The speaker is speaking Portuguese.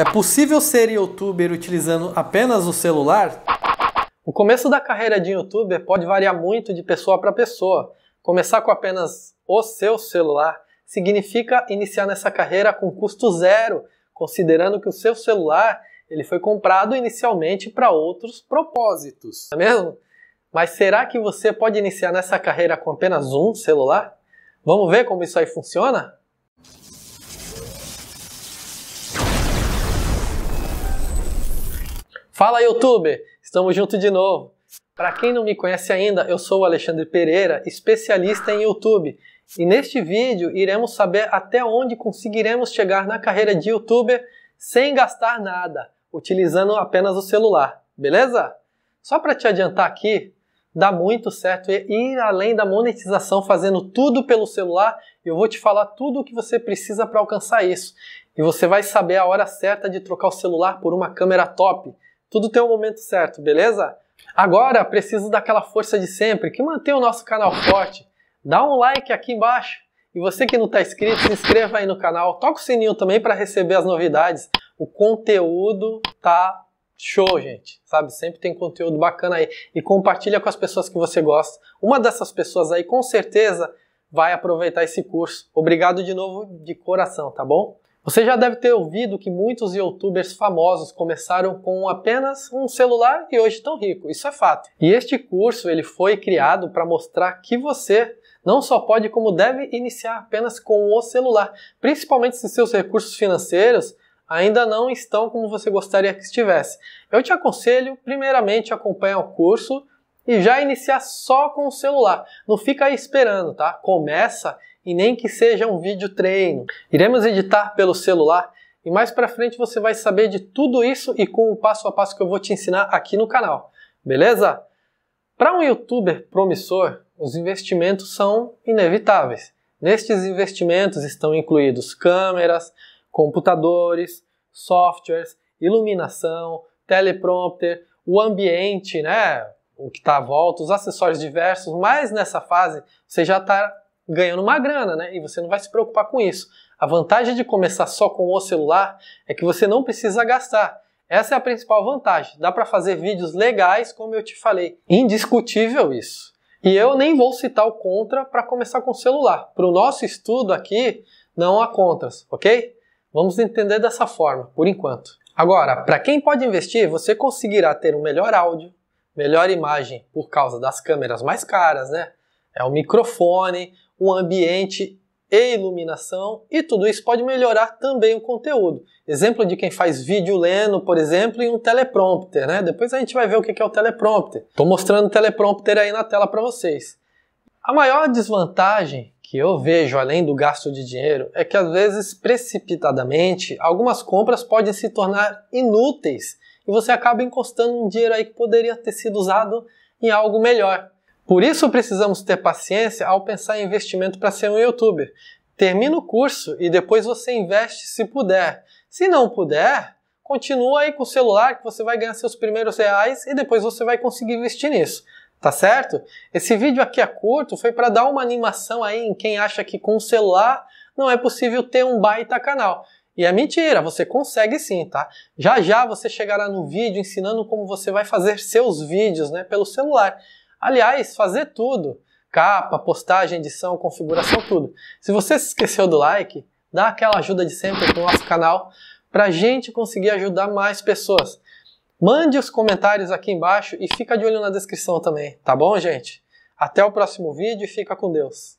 É possível ser youtuber utilizando apenas o celular? O começo da carreira de youtuber pode variar muito de pessoa para pessoa. Começar com apenas o seu celular significa iniciar nessa carreira com custo zero, considerando que o seu celular ele foi comprado inicialmente para outros propósitos, não é mesmo? Mas será que você pode iniciar nessa carreira com apenas um celular? Vamos ver como isso aí funciona? Fala YouTuber, estamos juntos de novo. Para quem não me conhece ainda, eu sou o Alexandre Pereira, especialista em YouTube. E neste vídeo iremos saber até onde conseguiremos chegar na carreira de youtuber sem gastar nada, utilizando apenas o celular, beleza? Só para te adiantar aqui, dá muito certo ir além da monetização fazendo tudo pelo celular. Eu vou te falar tudo o que você precisa para alcançar isso. E você vai saber a hora certa de trocar o celular por uma câmera top, tudo tem o um momento certo, beleza? Agora preciso daquela força de sempre que mantém o nosso canal forte. Dá um like aqui embaixo. E você que não está inscrito, se inscreva aí no canal. Toca o sininho também para receber as novidades. O conteúdo tá show, gente. Sabe? Sempre tem conteúdo bacana aí. E compartilha com as pessoas que você gosta. Uma dessas pessoas aí com certeza vai aproveitar esse curso. Obrigado de novo de coração, tá bom? Você já deve ter ouvido que muitos youtubers famosos começaram com apenas um celular e hoje estão ricos. Isso é fato. E este curso ele foi criado para mostrar que você não só pode como deve iniciar apenas com o celular, principalmente se seus recursos financeiros ainda não estão como você gostaria que estivesse. Eu te aconselho primeiramente acompanhar o curso e já iniciar só com o celular. Não fica aí esperando, tá? Começa e nem que seja um vídeo treino. Iremos editar pelo celular e mais para frente você vai saber de tudo isso e com o passo a passo que eu vou te ensinar aqui no canal. Beleza? Para um youtuber promissor, os investimentos são inevitáveis. Nestes investimentos estão incluídos câmeras, computadores, softwares, iluminação, teleprompter, o ambiente, né? O que está à volta, os acessórios diversos, mas nessa fase você já está ganhando uma grana, né? E você não vai se preocupar com isso. A vantagem de começar só com o celular é que você não precisa gastar. Essa é a principal vantagem. Dá para fazer vídeos legais, como eu te falei. Indiscutível isso. E eu nem vou citar o contra para começar com o celular. Para o nosso estudo aqui, não há contras, ok? Vamos entender dessa forma, por enquanto. Agora, para quem pode investir, você conseguirá ter um melhor áudio, melhor imagem por causa das câmeras mais caras, né? É o microfone, o ambiente e iluminação, e tudo isso pode melhorar também o conteúdo. Exemplo de quem faz vídeo lendo, por exemplo, e um teleprompter, né? Depois a gente vai ver o que é o teleprompter. Estou mostrando o teleprompter aí na tela para vocês. A maior desvantagem que eu vejo além do gasto de dinheiro é que às vezes precipitadamente algumas compras podem se tornar inúteis e você acaba encostando um dinheiro aí que poderia ter sido usado em algo melhor. Por isso precisamos ter paciência ao pensar em investimento para ser um youtuber. Termina o curso e depois você investe se puder. Se não puder, continua aí com o celular que você vai ganhar seus primeiros reais e depois você vai conseguir investir nisso. Tá certo? Esse vídeo aqui é curto, foi para dar uma animação aí em quem acha que com o celular não é possível ter um baita canal. E é mentira, você consegue sim, tá? Já já você chegará no vídeo ensinando como você vai fazer seus vídeos, né, pelo celular. Aliás, fazer tudo: capa, postagem, edição, configuração, tudo. Se você se esqueceu do like, dá aquela ajuda de sempre para o nosso canal para a gente conseguir ajudar mais pessoas. Mande os comentários aqui embaixo e fica de olho na descrição também, tá bom, gente? Até o próximo vídeo e fica com Deus.